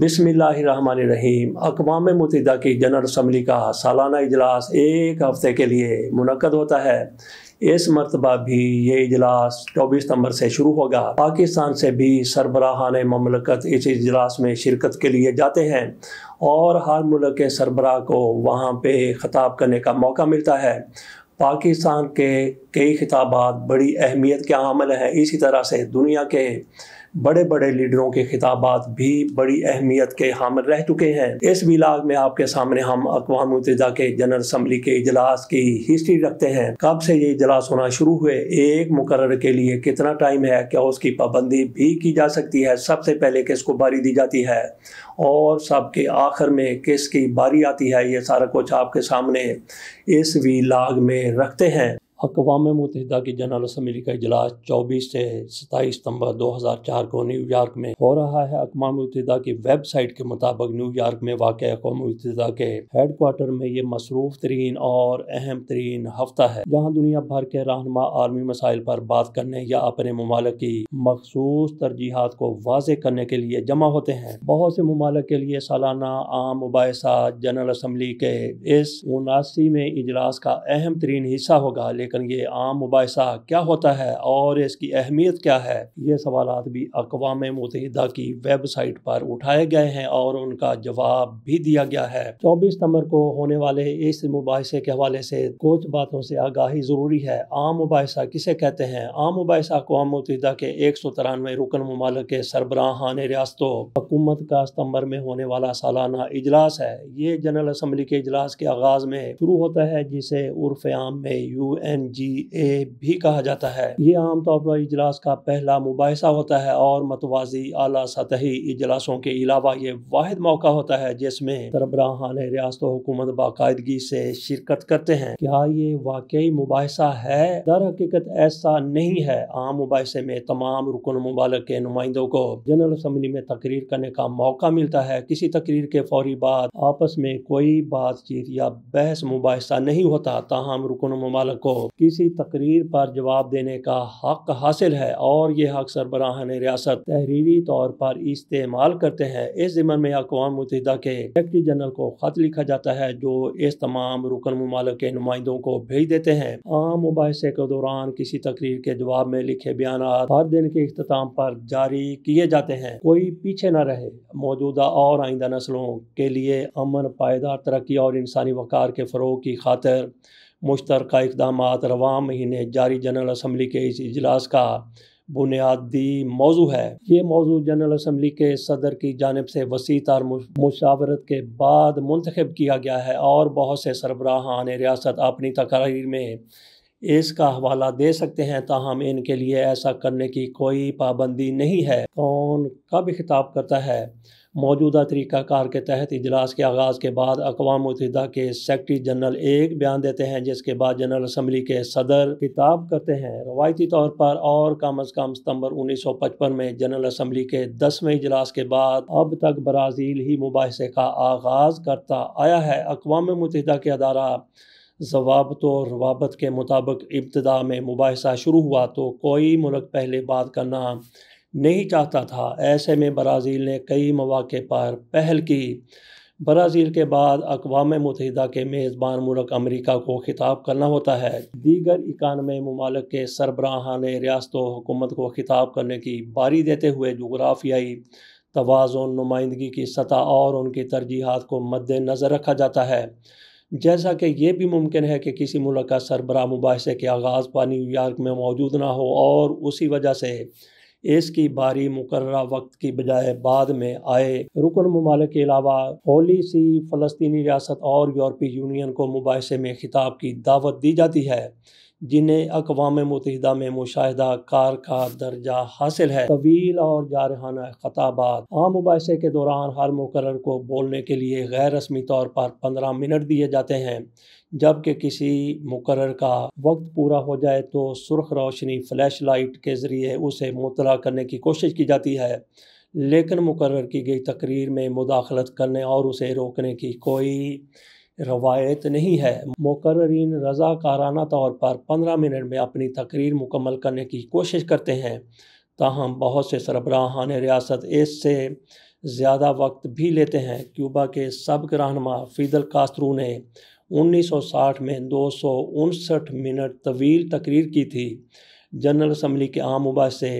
بسم اللہ الرحمن الرحیم اقوام متحدہ کی جنرل اسمبلی کا سالانہ اجلاس ایک ہفتے کے لیے منعقد ہوتا ہے اس مرتبہ بھی یہ اجلاس چوبیس ستمبر سے شروع ہوگا پاکستان سے بھی سربراہان مملکت اس اجلاس میں شرکت کے لیے جاتے ہیں اور ہر ملک کے سربراہ کو وہاں پہ خطاب کرنے کا موقع ملتا ہے پاکستان کے کئی خطابات بڑی اہمیت کے عامل ہیں اسی طرح سے دنیا کے بڑے بڑے لیڈروں کے خطابات بھی بڑی اہمیت کے حامل رہ چکے ہیں اس واغ میں آپ کے سامنے ہم اقوام متحدہ کے جنرل اسمبلی کے اجلاس کی ہسٹری رکھتے ہیں کب سے یہ اجلاس ہونا شروع ہوئے ایک مقرر کے لیے کتنا ٹائم ہے کیا اس کی پابندی بھی کی جا سکتی ہے سب سے پہلے کس کو باری دی جاتی ہے اور سب کے آخر میں کس کی باری آتی ہے یہ سارا کچھ آپ کے سامنے اس ویلاگ میں رکھتے ہیں اقوام متحدہ کی جنرل اسمبلی کا اجلاس چوبیس سے ستائیس ستمبر دو ہزار چار کو نیو یارک میں ہو رہا ہے اقوام متحدہ کی ویب سائٹ کے مطابق نیو یارک میں واقع اقوام متحدہ کے ہیڈ کوارٹر میں یہ مصروف ترین اور اہم ترین ہفتہ ہے جہاں دنیا بھر کے رہنما عالمی مسائل پر بات کرنے یا اپنے ممالک کی مخصوص ترجیحات کو واضح کرنے کے لیے جمع ہوتے ہیں بہت سے ممالک کے لیے سالانہ عام مباحثہ جنرل اسمبلی کے اس اناسی میں اجلاس کا اہم ترین حصہ ہوگا لیکن یہ عام مباحثہ کیا ہوتا ہے اور اس کی اہمیت کیا ہے یہ سوالات بھی اقوام متحدہ کی ویب سائٹ پر اٹھائے گئے ہیں اور ان کا جواب بھی دیا گیا ہے چوبیس ستمبر کو ہونے والے اس مباحثے کے حوالے سے کچھ باتوں سے آگاہی ضروری ہے عام مباحثہ کسے کہتے ہیں عام مباحثہ اقوام متحدہ کے ایک سو ترانوے رکن ممالک کے سربراہان ریاستوں حکومت کا ستمبر میں ہونے والا سالانہ اجلاس ہے یہ جنرل اسمبلی کے اجلاس کے آغاز میں شروع ہوتا ہے جسے عرف عام میں U N N G A بھی کہا جاتا ہے یہ عام طور پر اجلاس کا پہلا مباحثہ ہوتا ہے اور متوازی اعلیٰ سطحی اجلاسوں کے علاوہ یہ واحد موقع ہوتا ہے جس میں ریاست و حکومت باقاعدگی سے شرکت کرتے ہیں کیا یہ واقعی مباحثہ ہے در حقیقت ایسا نہیں ہے عام مباحثے میں تمام رکن ممالک کے نمائندوں کو جنرل اسمبلی میں تقریر کرنے کا موقع ملتا ہے کسی تقریر کے فوری بعد آپس میں کوئی بات چیت یا بحث مباحثہ نہیں ہوتا تاہم رکن ممالک کو کسی تقریر پر جواب دینے کا حق حاصل ہے اور یہ حق سربراہن ریاست تحریری طور پر استعمال کرتے ہیں اس ضمن میں اقوام متحدہ کے جنرل کو خط لکھا جاتا ہے جو اس تمام رکن ممالک کے نمائندوں کو بھیج دیتے ہیں عام مباحثے کے دوران کسی تقریر کے جواب میں لکھے بیانات ہر دن کے اختتام پر جاری کیے جاتے ہیں کوئی پیچھے نہ رہے موجودہ اور آئندہ نسلوں کے لیے امن پائیدار ترقی اور انسانی وقار کے فروغ کی خاطر مشترکہ اقدامات رواں مہینے جاری جنرل اسمبلی کے اس اجلاس کا بنیادی موضوع ہے یہ موضوع جنرل اسمبلی کے صدر کی جانب سے وسیع تر مشاورت کے بعد منتخب کیا گیا ہے اور بہت سے سربراہان ریاست اپنی تقریر میں اس کا حوالہ دے سکتے ہیں تاہم ان کے لیے ایسا کرنے کی کوئی پابندی نہیں ہے کون کب خطاب کرتا ہے موجودہ طریقہ کار کے تحت اجلاس کے آغاز کے بعد اقوام متحدہ کے سیکٹری جنرل ایک بیان دیتے ہیں جس کے بعد جنرل اسمبلی کے صدر خطاب کرتے ہیں روایتی طور پر اور کم از کم ستمبر انیس سو پچپن میں جنرل اسمبلی کے دسویں اجلاس کے بعد اب تک برازیل ہی مباحثے کا آغاز کرتا آیا ہے اقوام متحدہ کے ادارہ ضوابط و روابط کے مطابق ابتدا میں مباحثہ شروع ہوا تو کوئی ملک پہلے بات کرنا نہیں چاہتا تھا ایسے میں برازیل نے کئی مواقع پر پہل کی برازیل کے بعد اقوام متحدہ کے میزبان ملک امریکہ کو خطاب کرنا ہوتا ہے دیگر اکانوے ممالک کے سربراہان ریاست و حکومت کو خطاب کرنے کی باری دیتے ہوئے جغرافیائی توازن نمائندگی کی سطح اور ان کی ترجیحات کو مد نظر رکھا جاتا ہے جیسا کہ یہ بھی ممکن ہے کہ کسی ملک کا سربراہ مباحثے کے آغاز پر نیو یارک میں موجود نہ ہو اور اسی وجہ سے اس کی باری مقررہ وقت کی بجائے بعد میں آئے رکن ممالک کے علاوہ ہولی سی فلسطینی ریاست اور یورپی یونین کو مباحثے میں خطاب کی دعوت دی جاتی ہے جنہیں اقوام متحدہ میں مشاہدہ کار کا درجہ حاصل ہے طویل اور جارحانہ خطابات عام مباحثے کے دوران ہر مقرر کو بولنے کے لیے غیر رسمی طور پر پندرہ منٹ دیے جاتے ہیں جب کہ کسی مقرر کا وقت پورا ہو جائے تو سرخ روشنی فلیش لائٹ کے ذریعے اسے مطلع کرنے کی کوشش کی جاتی ہے لیکن مقرر کی گئی تقریر میں مداخلت کرنے اور اسے روکنے کی کوئی روایت نہیں ہے مقررین رضا کارانہ طور پر پندرہ منٹ میں اپنی تقریر مکمل کرنے کی کوشش کرتے ہیں تاہم بہت سے سربراہان ریاست اس سے زیادہ وقت بھی لیتے ہیں کیوبا کے سبق رہنما فیدل کاسترو نے انیس سو ساٹھ میں دو سو انسٹھ منٹ طویل تقریر کی تھی جنرل اسمبلی کے عام مباحثے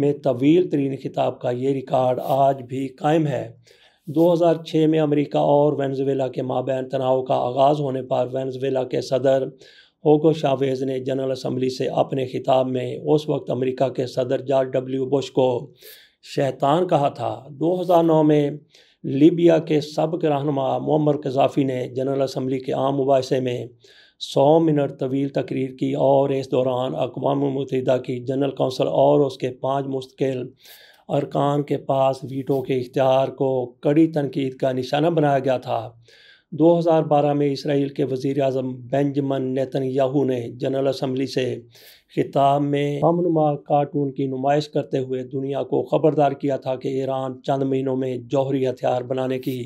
میں طویل ترین خطاب کا یہ ریکارڈ آج بھی قائم ہے دو ہزار چھ میں امریکہ اور وینزویلا کے مابین تناؤ کا آغاز ہونے پر وینزویلا کے صدر اوگو شاویز نے جنرل اسمبلی سے اپنے خطاب میں اس وقت امریکہ کے صدر جارج ڈبلیو بش کو شہطان کہا تھا دو ہزار نو میں لیبیا کے سبق رہنما معمر قذافی نے جنرل اسمبلی کے عام مباحثے میں سو منٹ طویل تقریر کی اور اس دوران اقوام متحدہ کی جنرل کونسل اور اس کے پانچ مستقل ارکان کے پاس ویٹو کے اختیار کو کڑی تنقید کا نشانہ بنایا گیا تھا دو ہزار بارہ میں اسرائیل کے وزیر اعظم بینجمن نیتن یاہو نے جنرل اسمبلی سے خطاب میں امنما کارٹون کی نمائش کرتے ہوئے دنیا کو خبردار کیا تھا کہ ایران چند مہینوں میں جوہری ہتھیار بنانے کی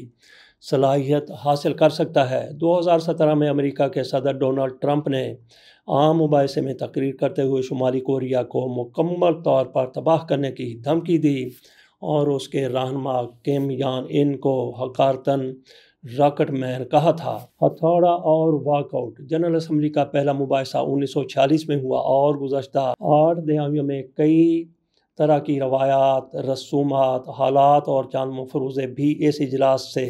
صلاحیت حاصل کر سکتا ہے دو ہزار سترہ میں امریکہ کے صدر ڈونلڈ ٹرمپ نے عام مباحثے میں تقریر کرتے ہوئے شمالی کوریا کو مکمل طور پر تباہ کرنے کی دھمکی دی اور اس کے رہنما کیم یان ان کو حکارتن راکٹ مین کہا تھا ہتھوڑا اور واک آؤٹ جنرل اسمبلی کا پہلا مباحثہ انیس سو چھیالیس میں ہوا اور گزشتہ آٹھ دہامیوں میں کئی طرح کی روایات رسومات حالات اور چاند مفروضے بھی اس اجلاس سے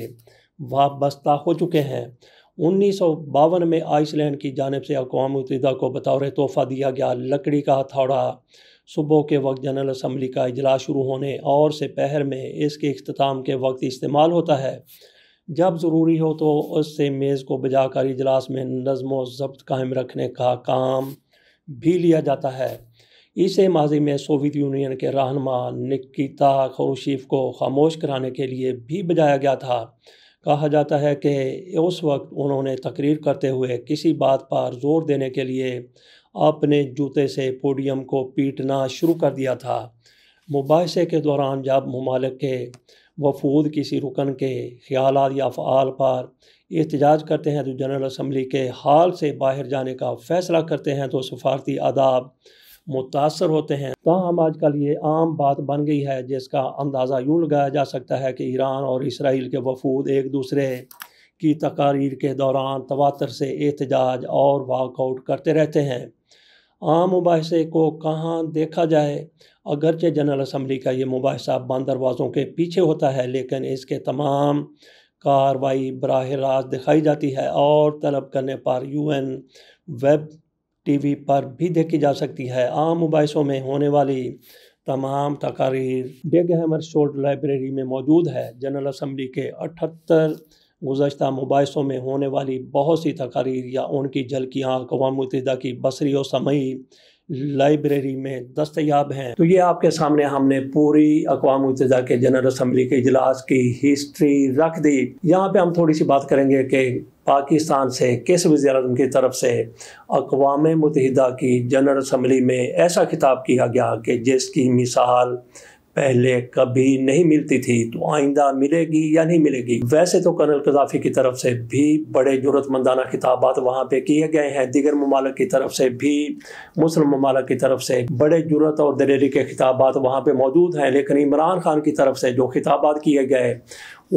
وابستہ ہو چکے ہیں انیس سو باون میں آئس لینڈ کی جانب سے اقوام متحدہ کو بطور تحفہ دیا گیا لکڑی کا ہتھوڑا صبح کے وقت جنرل اسمبلی کا اجلاس شروع ہونے اور سے پہر میں اس کے اختتام کے وقت استعمال ہوتا ہے جب ضروری ہو تو اس سے میز کو بجا کر اجلاس میں نظم و ضبط قائم رکھنے کا کام بھی لیا جاتا ہے اسے ماضی میں سوویت یونین کے رہنما نکیتا خروشیف کو خاموش کرانے کے لیے بھی بجایا گیا تھا کہا جاتا ہے کہ اس وقت انہوں نے تقریر کرتے ہوئے کسی بات پر زور دینے کے لیے اپنے جوتے سے پوڈیم کو پیٹنا شروع کر دیا تھا مباحثے کے دوران جب ممالک کے وفود کسی رکن کے خیالات یا فعال پر احتجاج کرتے ہیں تو جنرل اسمبلی کے حال سے باہر جانے کا فیصلہ کرتے ہیں تو سفارتی آداب متاثر ہوتے ہیں تاہم آج کل یہ عام بات بن گئی ہے جس کا اندازہ یوں لگایا جا سکتا ہے کہ ایران اور اسرائیل کے وفود ایک دوسرے کی تقاریر کے دوران تواتر سے احتجاج اور واک آؤٹ کرتے رہتے ہیں عام مباحثے کو کہاں دیکھا جائے اگرچہ جنرل اسمبلی کا یہ مباحثہ بند دروازوں کے پیچھے ہوتا ہے لیکن اس کے تمام کاروائی براہ راست دکھائی جاتی ہے اور طلب کرنے پر یو این ویب ٹی وی پر بھی دیکھی جا سکتی ہے عام مباحثوں میں ہونے والی تمام تقاریر تقارییر ہیمر شورٹ لائبریری میں موجود ہے جنرل اسمبلی کے اٹھتر گزشتہ مباحثوں میں ہونے والی بہت سی تقاریر یا ان کی جھلکیاں اقوام متحدہ کی بصری و سمعی لائبریری میں دستیاب ہیں تو یہ آپ کے سامنے ہم نے پوری اقوام متحدہ کے جنرل اسمبلی کے اجلاس کی ہسٹری رکھ دی یہاں پہ ہم تھوڑی سی بات کریں گے کہ پاکستان سے کس وزیر اعظم کی طرف سے اقوام متحدہ کی جنرل اسمبلی میں ایسا خطاب کیا گیا کہ جس کی مثال پہلے کبھی نہیں ملتی تھی تو آئندہ ملے گی یا نہیں ملے گی ویسے تو کرنل قذافی کی طرف سے بھی بڑے مندانہ خطابات وہاں پہ کیے گئے ہیں دیگر ممالک کی طرف سے بھی مسلم ممالک کی طرف سے بڑے جرت اور دلیری کے خطابات وہاں پہ موجود ہیں لیکن عمران خان کی طرف سے جو خطابات کیے گئے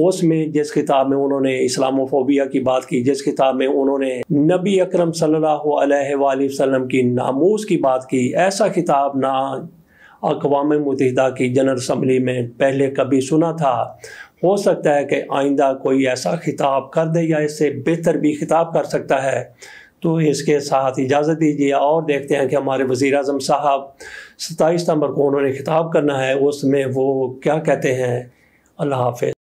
اس میں جس کتاب میں انہوں نے اسلام و فوبیا کی بات کی جس کتاب میں انہوں نے نبی اکرم صلی اللہ علیہ وآلہ وسلم کی ناموز کی بات کی ایسا کتاب نہ اقوام متحدہ کی جنرل اسمبلی میں پہلے کبھی سنا تھا ہو سکتا ہے کہ آئندہ کوئی ایسا خطاب کر دے یا اس سے بہتر بھی خطاب کر سکتا ہے تو اس کے ساتھ اجازت دیجیے اور دیکھتے ہیں کہ ہمارے وزیر اعظم صاحب ستائیس ستمبر کو انہوں نے خطاب کرنا ہے اس میں وہ کیا کہتے ہیں اللہ حافظ